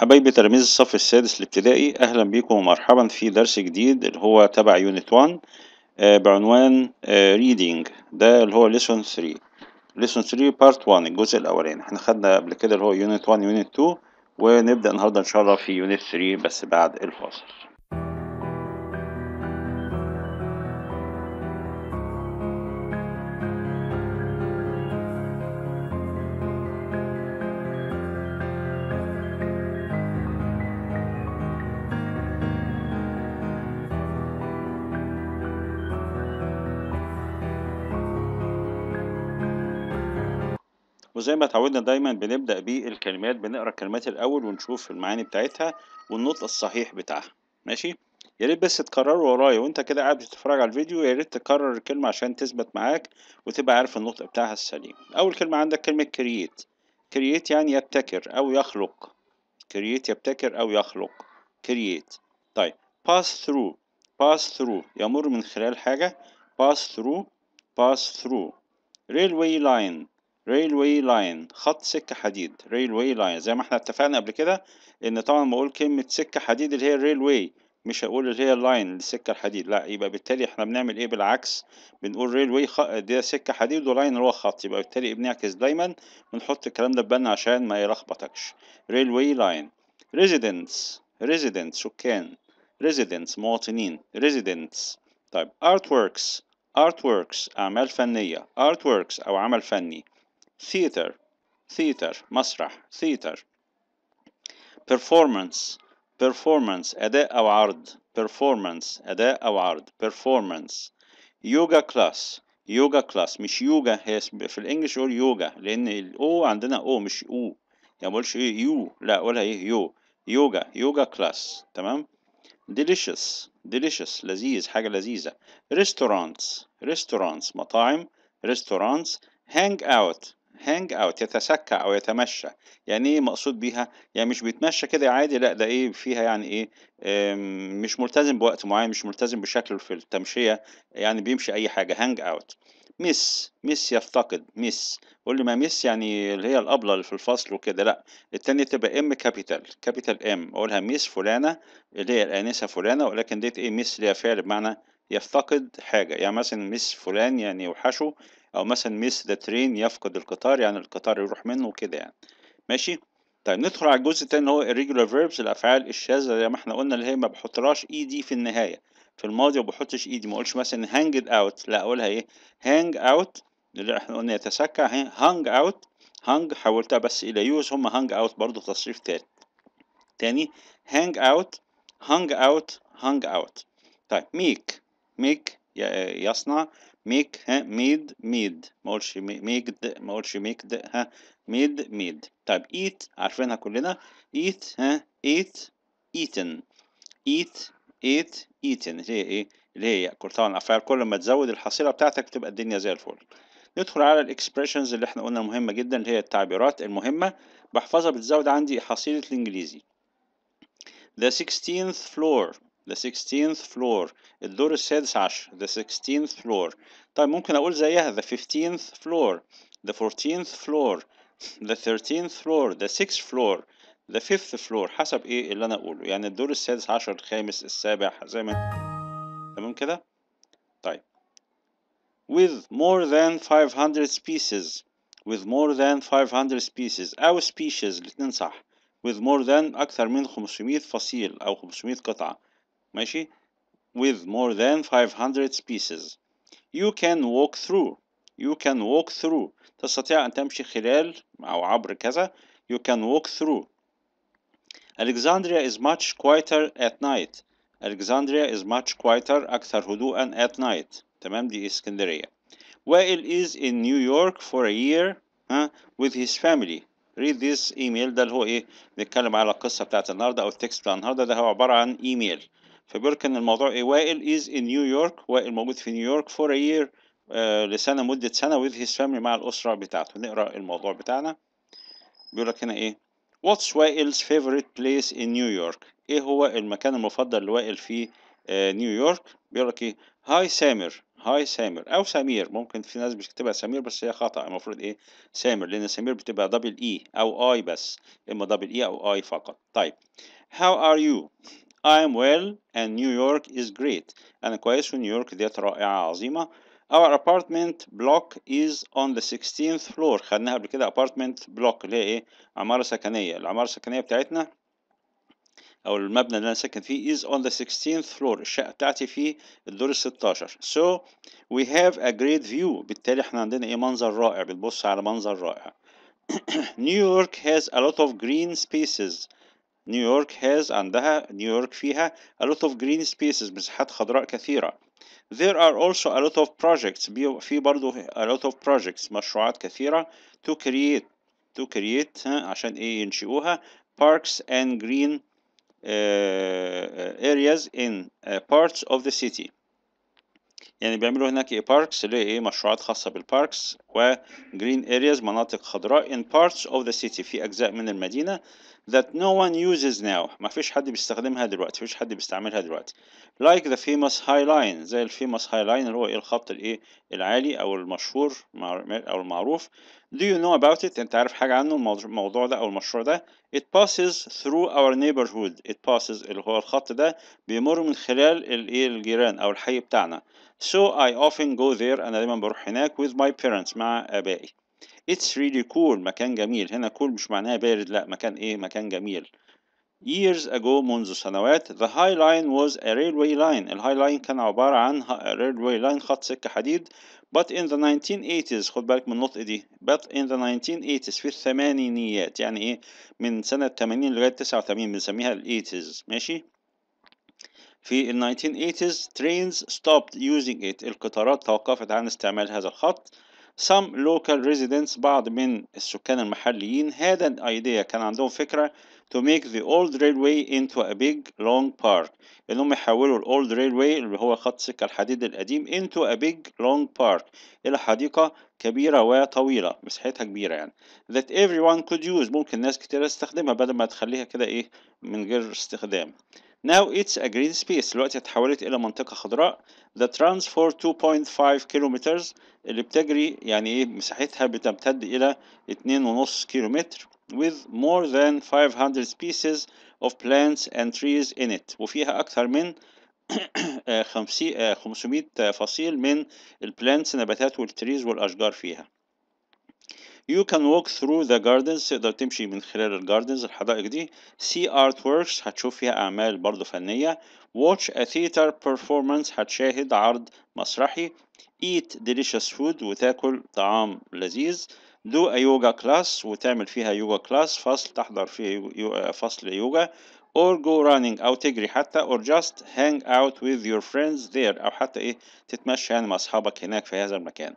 حبايبي تلاميذ الصف السادس الابتدائي أهلا بكم ومرحبا في درس جديد اللي هو تبع يونت 1 آه، بعنوان ريدنج آه، ده اللي هو ليسون 3 ليسون 3 بارت 1 الجزء الأولاني احنا خدنا قبل كده اللي هو يونت 1 يونت 2 ونبدأ النهاردة إن شاء الله في يونت 3 بس بعد الفاصل وزي ما اتعودنا دايما بنبدأ بالكلمات بنقرا الكلمات الأول ونشوف المعاني بتاعتها والنطق الصحيح بتاعها ماشي يا ريت بس تكرروا ورايا وانت كده قاعد بتتفرج على الفيديو يا ريت تكرر الكلمة عشان تثبت معاك وتبقى عارف النطق بتاعها السليم أول كلمة عندك كلمة كرييت كرييت يعني يبتكر أو يخلق كرييت يبتكر أو يخلق كرييت طيب باس ثرو باس ثرو يمر من خلال حاجة باس ثرو باس ثرو railway line ريلوي لاين خط سكة حديد ريلوي لاين زي ما احنا اتفقنا قبل كده ان طبعا ما اقول كلمة سكة حديد اللي هي الريلوي مش هقول اللي هي اللاين السكة الحديد لا يبقى بالتالي احنا بنعمل ايه بالعكس بنقول ريلوي خ... دي سكة حديد ولاين اللي هو خط يبقى بالتالي بنعكس دايما بنحط الكلام ده في بالنا عشان ما يلخبطكش ريلوي لاين ريزيدنتس ريزيدنت سكان ريزيدنتس مواطنين ريزيدنتس طيب ارت وركس ارت وركس اعمال فنية ارت وركس او عمل فني theater theater مسرح theater performance performance أداء أو عرض performance أداء أو عرض performance yoga class يوجا كلاس مش يوجا هي في الانجليش يقول يوجا لان الاو عندنا او مش او يعني بقولش ايه يو لا ولا ايه يو يوجا يوجا كلاس تمام delicious delicious لذيذ حاجة لذيذة restaurants restaurants مطاعم restaurants hang out هانج اوت يتسكع او يتمشى يعني ايه مقصود بيها يعني مش بيتمشى كده عادي لا ده ايه فيها يعني ايه آمم، مش ملتزم بوقت معين مش ملتزم بشكل في التمشيه يعني بيمشي اي حاجه هانج اوت مس مس يفتقد مس قول لي ما مس يعني اللي هي الابله اللي في الفصل وكده لا التانية تبقى ام كابيتال كابيتال ام اقولها مس فلانه اللي هي الانسه فلانه ولكن ديت ايه مس ليها فعل بمعنى يفتقد حاجه يعني مثلا مس فلان يعني يوحشه او مثلا miss ذا ترين يفقد القطار يعني القطار يروح منه وكده يعني ماشي طيب ندخل على الجزء التاني اللي هو irregular verbs الافعال الشاذه زي ما احنا قلنا اللي هي ما بحطهاش اي e دي في النهايه في الماضي ما بحطش اي e دي ما اقولش مثلا it out لا اقولها ايه hang out اللي احنا قلنا يتسكع hang out hang حولتها بس الى يوز هم hang out برضه تصريف تاني تاني hang out hung out hung out طيب make make يصنع ميك ها ميد ميد ما اقولش ميكد ما اقولش ميكد ها ميد ميد طيب ايت عارفينها كلنا ايت ها ايت ايتن ايت ايت ايتن اللي هي ايه اللي هي ياكل طبعا الافعال كل ما تزود الحصيله بتاعتك تبقى الدنيا زي الفل ندخل على الاكسبريشنز اللي احنا قلنا مهمه جدا اللي هي التعبيرات المهمه بحفظها بتزود عندي حصيله الانجليزي the 16th floor the 16th floor الدور السادس عشر the 16th floor طيب ممكن اقول زيها the 15th floor the 14th floor the 13th floor the 6th floor the 5th floor حسب ايه اللي انا اقوله يعني الدور السادس عشر الخامس السابع زي ما تمام كده طيب with more than 500 species with more than 500 species أو species الاتنين صح with more than أكثر من 500 فصيل أو 500 قطعة ماشي with more than 500 species you can walk through you can walk through تستطيع أن تمشي خلال أو عبر كذا you can walk through Alexandria is much quieter at night Alexandria is much quieter أكثر هدوءا at night تمام دي اسكندرية Wael is in New York for a year uh, with his family read this email ده اللي هو ايه بنتكلم على القصه بتاعت النهارده او التكست بتاع النهارده ده هو عباره عن ايميل فبيقولك ان الموضوع ايه وائل از ان نيويورك وائل موجود في نيويورك فور يير لسنه مده سنه with his family مع الاسره بتاعته نقرا الموضوع بتاعنا بيقولك هنا ايه What's وائل's favorite place in New York ايه هو المكان المفضل لوائل في نيويورك آه، بيقولك ايه هاي سامر هاي سامر او سمير ممكن في ناس بتكتبها سمير بس هي خطا المفروض ايه سامر لان سمير بتبقى دبل اي e او اي بس اما دبل اي e او اي فقط طيب how are you I am well and New York is great أنا كويس ونيويورك يورك ديت رائعة عظيمة Our apartment block is on the 16th floor خدناها قبل كده apartment block اللي هي ايه عمارة سكنية العمارة السكنية بتاعتنا أو المبنى اللي أنا ساكن فيه is on the 16th floor الشقة بتاعتي في الدور ال 16 so we have a great view بالتالي احنا عندنا ايه منظر رائع بتبص على منظر رائع New York has a lot of green spaces نيويورك has عندها نيويورك فيها a lot of green spaces مساحات خضراء كثيرة there are also a lot of projects في برضو a lot of projects مشروعات كثيرة to create to create عشان ايه ينشئوها parks and green uh, areas in uh, parts of the city يعني بيعملوا هناك ايه باركس اللي هي ايه مشروعات خاصه بالباركس green areas مناطق خضراء in parts of the city في اجزاء من المدينه that no one uses now ما فيش حد بيستخدمها دلوقتي مفيش حد بيستعملها دلوقتي like the famous high line زي الفيموس هاي لاين اللي هو ايه الخط الايه العالي او المشهور او المعروف Do you know about it? أنت عارف حاجة عنه الموضوع ده أو المشروع ده؟ It passes through our neighborhood. It passes اللي هو الخط ده بيمر من خلال الإيه الجيران أو الحي بتاعنا. So I often go there. أنا دايما بروح هناك with my parents مع آبائي. It's really cool. مكان جميل. هنا cool مش معناها بارد، لأ مكان إيه؟ مكان جميل. years ago منذ سنوات the high line was a railway line الهاي لاين كان عبارة عن railway line خط سكة حديد but in the 1980s خد بالك من النطق دي but in the 1980s في الثمانينيات يعني ايه من سنة 80 لغاية 89 بنسميها ال 80s ماشي في ال 1980s trains stopped using it القطارات توقفت عن استعمال هذا الخط some local residents بعض من السكان المحليين had an idea كان عندهم فكرة to make the old railway into a big long park انهم يحولوا ال old railway اللي هو خط سكة الحديد القديم into a big long park الى حديقة كبيرة وطويلة مساحتها كبيرة يعني that everyone could use ممكن ناس كتيرة تستخدمها بدل ما تخليها كده ايه من غير استخدام Now it's a green space دلوقتي اتحولت إلى منطقة خضراء the runs for 2.5 kilometers اللي بتجري يعني إيه مساحتها بتمتد إلى 2.5 كيلومتر with more than 500 species of plants and trees in it وفيها أكثر من 500 آه، فصيل من البلانتس نباتات والتريز والأشجار فيها You can walk through the gardens تقدر تمشي من خلال الجاردنز الحدائق دي see artworks هتشوف فيها أعمال برضه فنية watch a theater performance هتشاهد عرض مسرحي eat delicious food وتاكل طعام لذيذ do a yoga class وتعمل فيها yoga class فصل تحضر فيه فصل يوجا or go running أو تجري حتى or just hang out with your friends there أو حتى إيه تتمشى يعني مع أصحابك هناك في هذا المكان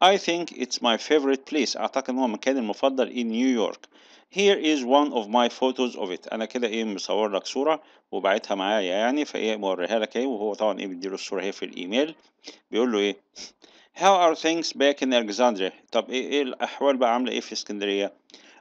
I think it's my favorite place اعتقد ان هو مكاني المفضل in New York here is one of my photos of it انا كده ايه مصور لك صوره وباعتها معايا يعني فايه موريها لك إيه وهو طبعا ايه بيديله الصوره هي في الايميل بيقول له ايه how are things back in Alexandria طب ايه ايه الاحوال بقى عامله ايه في اسكندريه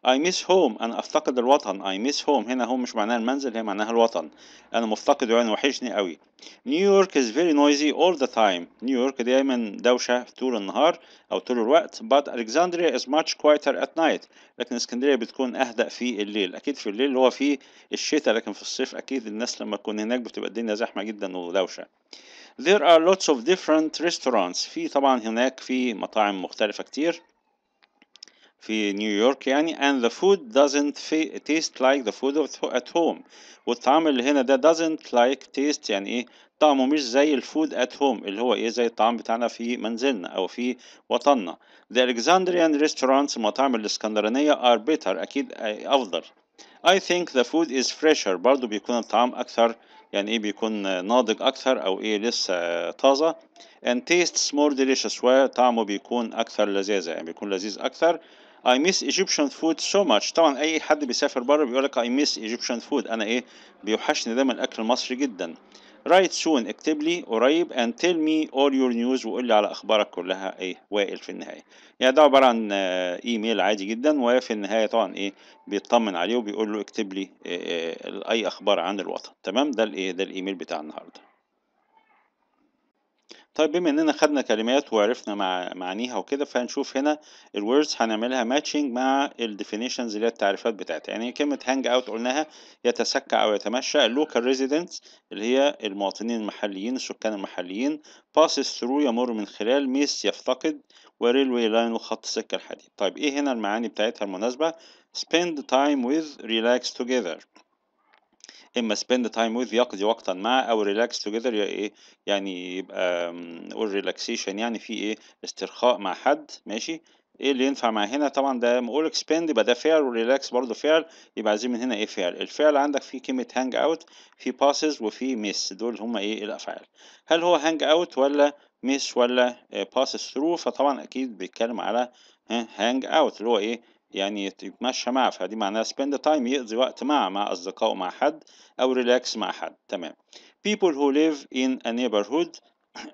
I miss home أنا أفتقد الوطن I miss home هنا هو مش معناها المنزل هي معناها الوطن أنا مفتقده يعني وحشني قوي نيويورك is very noisy all the time نيويورك دايما دوشة طول النهار أو طول الوقت but Alexandria is much quieter at night لكن اسكندرية بتكون أهدأ في الليل أكيد في الليل هو في الشتاء لكن في الصيف أكيد الناس لما تكون هناك بتبقى الدنيا زحمة جدا ودوشة There are lots of different restaurants في طبعا هناك في مطاعم مختلفة كتير في نيويورك يعني and the food doesn't taste like the food at home والطعام اللي هنا ده doesn't like taste يعني ايه طعمه مش زي الفود at home اللي هو ايه زي الطعام بتاعنا في منزلنا او في وطننا the Alexandrian restaurants المطاعم الاسكندرانية are better اكيد افضل I think the food is fresher برضو بيكون الطعام اكثر يعني ايه بيكون ناضج اكثر او ايه لسه طازة and tastes more delicious وطعمه بيكون اكثر لذاذة يعني بيكون لذيذ اكثر I miss Egyptian food so much طبعا اي حد بيسافر بره بيقول لك I miss Egyptian food انا ايه بيوحشني دايما الاكل المصري جدا write soon اكتب لي قريب and tell me all your news وقول لي على اخبارك كلها ايه وائل في النهايه يعني ده عباره عن آه، ايميل عادي جدا وفي النهايه طبعا ايه بيطمن عليه وبيقول له اكتب لي آه، آه، اي اخبار عن الوطن تمام ده الايه ده الايميل بتاع النهارده طيب بما اننا خدنا كلمات وعرفنا مع معانيها وكده فهنشوف هنا الوردز هنعملها ماتشنج مع الديفينيشنز اللي هي التعريفات بتاعتها يعني كلمه هانج اوت قلناها يتسكع او يتمشى اللوكال ريزيدنتس اللي هي المواطنين المحليين السكان المحليين باسس ثرو يمر من خلال ميس يفتقد وريلوي لاين وخط سكه الحديد طيب ايه هنا المعاني بتاعتها المناسبه spend time with relax together اما spend time with يقضي وقتا مع او relax together ايه يعني يبقى نقول relaxation يعني في ايه استرخاء مع حد ماشي ايه اللي ينفع مع هنا طبعا ده مقول اكسباند يبقى ده فعل وريلاكس برضه فعل يبقى عايزين من هنا ايه فعل الفعل عندك في كلمه هانج اوت في باسز وفي ميس دول هما ايه الافعال هل هو هانج اوت ولا ميس ولا باسز آه، ثرو فطبعا اكيد بيتكلم على هانج آه، اوت اللي هو ايه يعني يتمشى معه فدي معناها spend time يقضي وقت مع مع أصدقائه مع حد أو relax مع حد تمام people who live in a neighborhood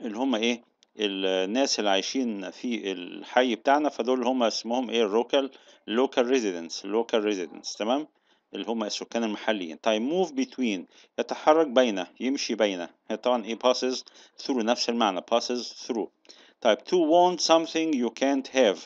اللي هم إيه الناس اللي عايشين في الحي بتاعنا فدول هم اسمهم إيه الروكال local residents local residents تمام اللي هم السكان المحليين طيب موف بتوين يتحرك بين يمشي بين طبعا ايه passes through نفس المعنى passes through طيب تو want something you can't have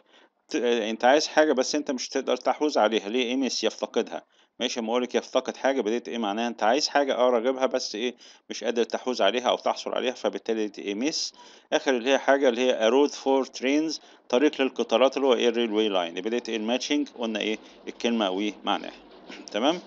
انت عايز حاجه بس انت مش تقدر تحوز عليها ليه انس إيه يفتقدها ماشي اما اقولك يفتقد حاجه بديت ايه معناها انت عايز حاجه اه راغبها بس ايه مش قادر تحوز عليها او تحصل عليها فبالتالي دي ايه ميس اخر اللي هي حاجه اللي هي ارود فور ترينز طريق للقطارات اللي هو ايه الريلوي لاين بديت ايه الماتشنج قلنا ايه الكلمه ومعناها تمام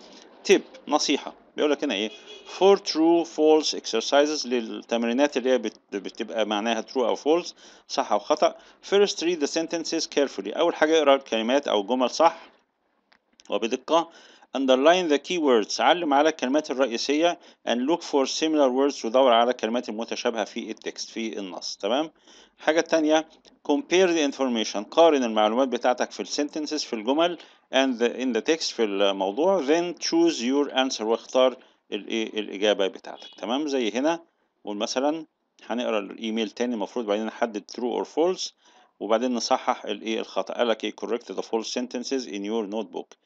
تيب نصيحه بيقول لك هنا ايه فور ترو فولس اكسرسايزز للتمرينات اللي هي بتبقى معناها ترو او فولس صح او خطا first read the sentences carefully اول حاجه اقرا الكلمات او الجمل صح وبدقه underline the keywords علم على الكلمات الرئيسية and look for similar words ودور على الكلمات المتشابهة في التكست في النص تمام حاجة تانية compare the information قارن المعلومات بتاعتك في sentences في الجمل and the, in the text في الموضوع then choose your answer واختار الايه الاجابه بتاعتك تمام زي هنا قول مثلا هنقرا الايميل تاني المفروض بعدين نحدد true or false وبعدين نصحح الايه الخطا قال لك ايه correct the false sentences in your notebook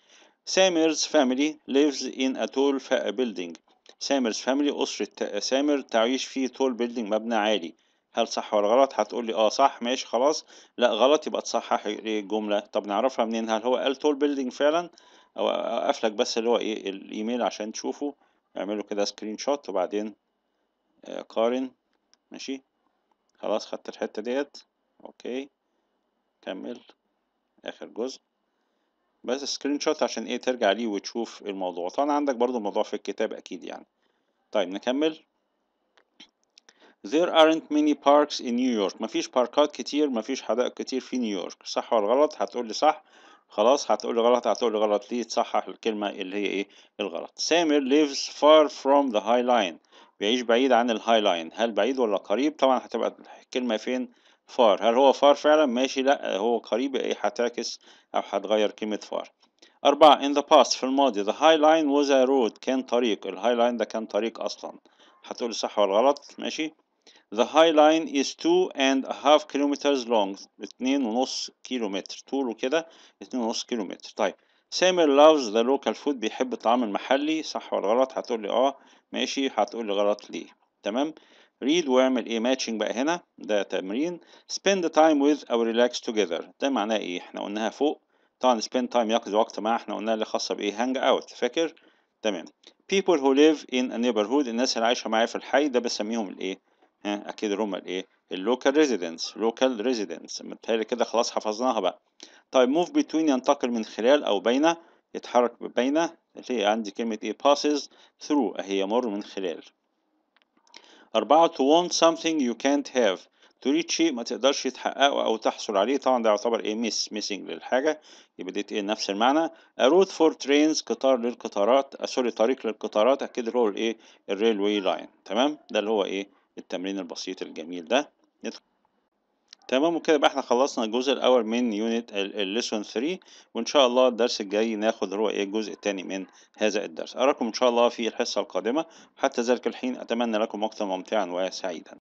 سامر's family lives in a tall building سامرز family أسرة سامر تعيش في tall building مبنى عالي هل صح ولا غلط هتقول لي اه صح ماشي خلاص لا غلط يبقى تصحح الجمله طب نعرفها منين هل هو قال تول بيلدينج فعلا او اقفلك بس اللي هو ايه الايميل عشان تشوفه اعمله كده سكرين شوت وبعدين آه، قارن ماشي خلاص خدت الحته ديت اوكي كمل اخر جزء بس سكرين شوت عشان ايه ترجع ليه وتشوف الموضوع طبعا عندك برضو الموضوع في الكتاب اكيد يعني طيب نكمل There aren't many parks in New York مفيش باركات كتير مفيش حدائق كتير في نيويورك صح ولا غلط هتقولي صح خلاص هتقولي غلط هتقولي غلط ليه تصحح الكلمة اللي هي ايه الغلط سامر lives far from the high line بيعيش بعيد عن الهاي لاين هل بعيد ولا قريب طبعا هتبقى الكلمة فين فار هل هو فار فعلا ماشي لا هو قريب ايه هتعكس او هتغير كلمة فار أربعة in the past في الماضي the high line was a road كان طريق الهاي لاين ده كان طريق أصلا هتقولي صح ولا غلط ماشي The high line is two and a half kilometers long اتنين ونص كيلومتر طوله كده اتنين ونص كيلومتر طيب سامر loves the local food بيحب الطعام المحلي صح ولا غلط هتقول لي اه ماشي هتقول لي غلط ليه تمام read واعمل ايه ماتشنج بقى هنا ده تمرين spend time with or relax together ده معناه ايه احنا قلناها فوق طبعا spend time يقضي وقت مع احنا قلناها اللي خاصه بايه hang out فاكر تمام people who live in a neighborhood الناس اللي عايشه معايا في الحي ده بسميهم الايه ها اكيد الرومل ايه اللوكال ريزيدنس لوكال ريزيدنس بالتالي كده خلاص حفظناها بقى طيب موف بتوين ينتقل من خلال او بين يتحرك بين اللي هي عندي كلمة ايه passes through اهي يمر من خلال أربعة to want something you can't have to reach شيء ما تقدرش تحققه أو تحصل عليه طبعا ده يعتبر ايه ميس ميسنج للحاجة يبقى ديت ايه نفس المعنى a فور for trains قطار للقطارات سوري طريق للقطارات أكيد اللي هو الايه الريلوي لاين تمام ده اللي هو ايه التمرين البسيط الجميل ده ندخل تمام وكده بقى احنا خلصنا الجزء الاول من يونت الليسون 3 وان شاء الله الدرس الجاي ناخد هو ايه الجزء الثاني من هذا الدرس اراكم ان شاء الله في الحصه القادمه حتى ذلك الحين اتمنى لكم وقتا ممتعا وسعيدا